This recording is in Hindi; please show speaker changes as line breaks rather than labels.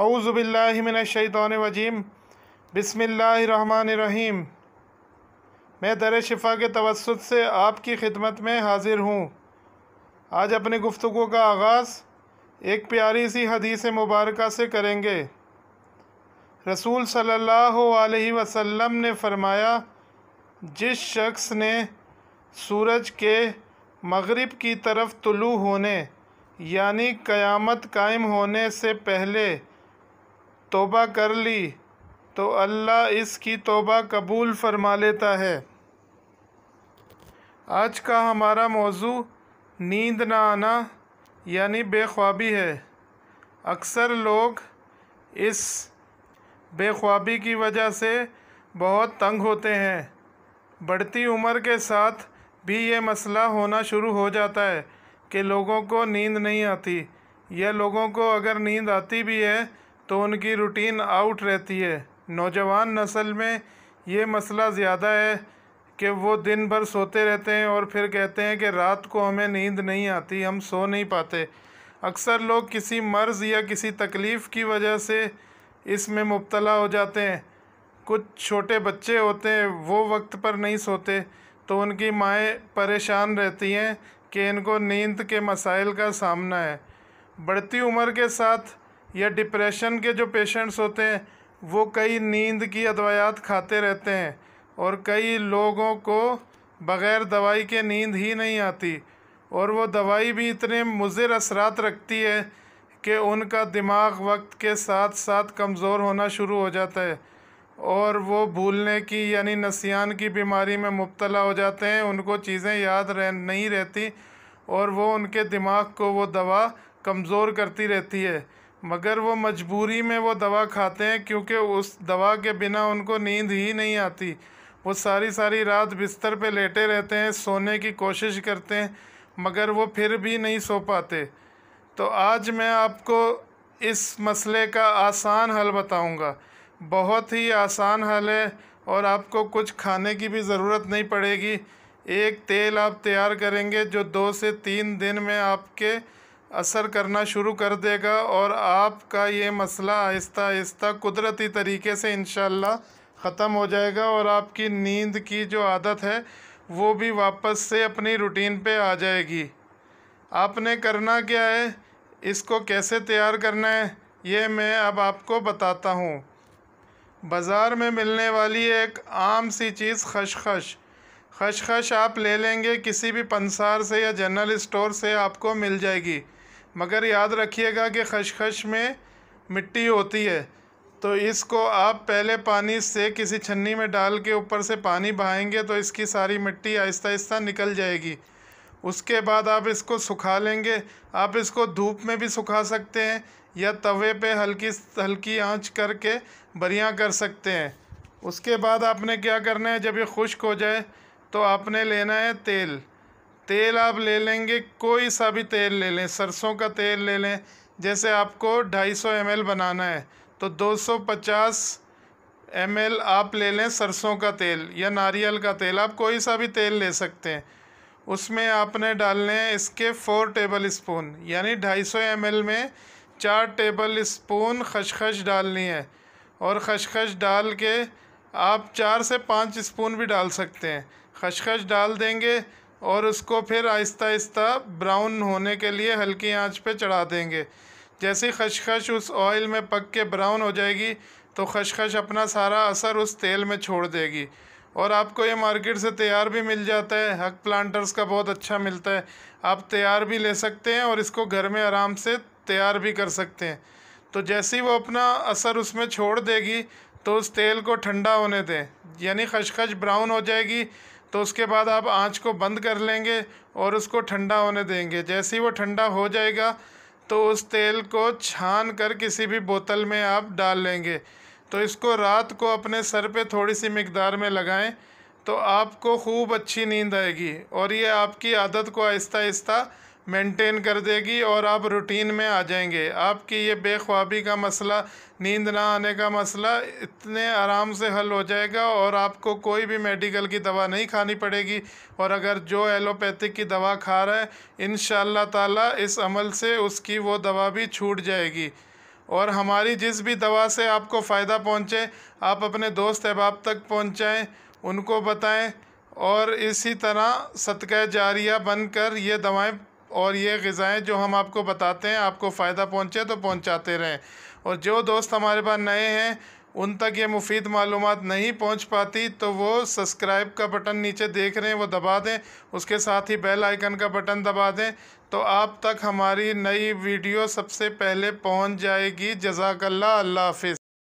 अऊज़बिल्लिमिनशैतौनवजीम बसमीम मैं दर शिफा के तवसत से आपकी खिदमत में हाजिर हूँ आज अपने गुफ्तु का आगाज़ एक प्यारी सी हदीस मुबारक से करेंगे रसूल सल्ला वसम ने फरमाया जिस शख्स ने सूरज के मगरब की तरफ तुलू होने यानी क़यामत कायम होने से पहले तोबा कर ली तो अल्लाह इसकी तोबा कबूल फरमा लेता है आज का हमारा मौजू नींद ना आना यानी बेख्वाबी है अक्सर लोग इस बेख्वाबी की वजह से बहुत तंग होते हैं बढ़ती उम्र के साथ भी ये मसला होना शुरू हो जाता है कि लोगों को नींद नहीं आती या लोगों को अगर नींद आती भी है तो उनकी रूटीन आउट रहती है नौजवान नस्ल में ये मसला ज़्यादा है कि वो दिन भर सोते रहते हैं और फिर कहते हैं कि रात को हमें नींद नहीं आती हम सो नहीं पाते अक्सर लोग किसी मर्ज़ या किसी तकलीफ़ की वजह से इसमें मुबतला हो जाते हैं कुछ छोटे बच्चे होते हैं वो वक्त पर नहीं सोते तो उनकी माएँ परेशान रहती हैं कि इनको नींद के मसाइल का सामना है बढ़ती उम्र के साथ या डिप्रेशन के जो पेशेंट्स होते हैं वो कई नींद की अदवायात खाते रहते हैं और कई लोगों को बग़ैर दवाई के नींद ही नहीं आती और वो दवाई भी इतने मुज़िर असरात रखती है कि उनका दिमाग वक्त के साथ साथ कमज़ोर होना शुरू हो जाता है और वो भूलने की यानी नसियान की बीमारी में मुबतला हो जाते हैं उनको चीज़ें याद रह नहीं रहती और वो उनके दिमाग को वो दवा कमज़ोर करती रहती है मगर वो मजबूरी में वो दवा खाते हैं क्योंकि उस दवा के बिना उनको नींद ही नहीं आती वो सारी सारी रात बिस्तर पे लेटे रहते हैं सोने की कोशिश करते हैं मगर वो फिर भी नहीं सो पाते तो आज मैं आपको इस मसले का आसान हल बताऊंगा बहुत ही आसान हल है और आपको कुछ खाने की भी ज़रूरत नहीं पड़ेगी एक तेल आप तैयार करेंगे जो दो से तीन दिन में आपके असर करना शुरू कर देगा और आपका ये मसला आहिस्ता आहिस्ता कुदरती तरीके से इन ख़त्म हो जाएगा और आपकी नींद की जो आदत है वो भी वापस से अपनी रूटीन पे आ जाएगी आपने करना क्या है इसको कैसे तैयार करना है ये मैं अब आपको बताता हूँ बाज़ार में मिलने वाली एक आम सी चीज़ खशखश ख़श खश आप ले लेंगे किसी भी पंसार से या जनरल स्टोर से आपको मिल जाएगी मगर याद रखिएगा कि ख़श में मिट्टी होती है तो इसको आप पहले पानी से किसी छन्नी में डाल के ऊपर से पानी बहाएंगे तो इसकी सारी मिट्टी आहिस्ता आहिस्ता निकल जाएगी उसके बाद आप इसको सुखा लेंगे आप इसको धूप में भी सुखा सकते हैं या तवे पे हल्की हल्की आंच करके बढ़िया कर सकते हैं उसके बाद आपने क्या करना है जब ये खुश्क हो जाए तो आपने लेना है तेल तेल आप ले लेंगे कोई सा भी तेल ले लें सरसों का तेल ले लें जैसे आपको 250 सौ बनाना है तो 250 सौ आप ले लें सरसों का तेल या नारियल का तेल आप कोई सा भी तेल ले सकते हैं उसमें आपने डालने हैं इसके फोर टेबल स्पून यानी 250 सौ में चार टेबल स्पून खशखश डालनी है और खशखश डाल के आप चार से पाँच स्पून भी डाल सकते हैं खशखश डाल देंगे और उसको फिर आहिस्ता आहिस्ता ब्राउन होने के लिए हल्की आंच पे चढ़ा देंगे ही खशखश उस ऑयल में पक के ब्राउन हो जाएगी तो खशखश अपना सारा असर उस तेल में छोड़ देगी और आपको ये मार्केट से तैयार भी मिल जाता है हक प्लांटर्स का बहुत अच्छा मिलता है आप तैयार भी ले सकते हैं और इसको घर में आराम से तैयार भी कर सकते हैं तो जैसे ही वो अपना असर उसमें छोड़ देगी तो उस तेल को ठंडा होने दें यानी खशखश ब्राउन हो जाएगी तो उसके बाद आप आंच को बंद कर लेंगे और उसको ठंडा होने देंगे जैसे ही वो ठंडा हो जाएगा तो उस तेल को छान कर किसी भी बोतल में आप डाल लेंगे तो इसको रात को अपने सर पे थोड़ी सी मकदार में लगाएं तो आपको खूब अच्छी नींद आएगी और ये आपकी आदत को आहिस्ता आहिस्ता मेंटेन कर देगी और आप रूटीन में आ जाएंगे आपकी ये बेख्वाबी का मसला नींद ना आने का मसला इतने आराम से हल हो जाएगा और आपको कोई भी मेडिकल की दवा नहीं खानी पड़ेगी और अगर जो एलोपैथिक की दवा खा रहा है इन ताला इस अमल से उसकी वो दवा भी छूट जाएगी और हमारी जिस भी दवा से आपको फ़ायदा पहुँचे आप अपने दोस्त अहबाब तक पहुँचाएँ उनको बताएँ और इसी तरह सदका जारिया बनकर ये दवाएं और ये गज़ाएँ जो हम आपको बताते हैं आपको फ़ायदा पहुँचे तो पहुँचाते रहें और जो दोस्त हमारे पास नए हैं उन तक ये मुफीद मालूम नहीं पहुंच पाती तो वो सब्सक्राइब का बटन नीचे देख रहे हैं वो दबा दें उसके साथ ही बेल आइकन का बटन दबा दें तो आप तक हमारी नई वीडियो सबसे पहले पहुंच जाएगी जजाकल्ला अल्लाह हाफिज़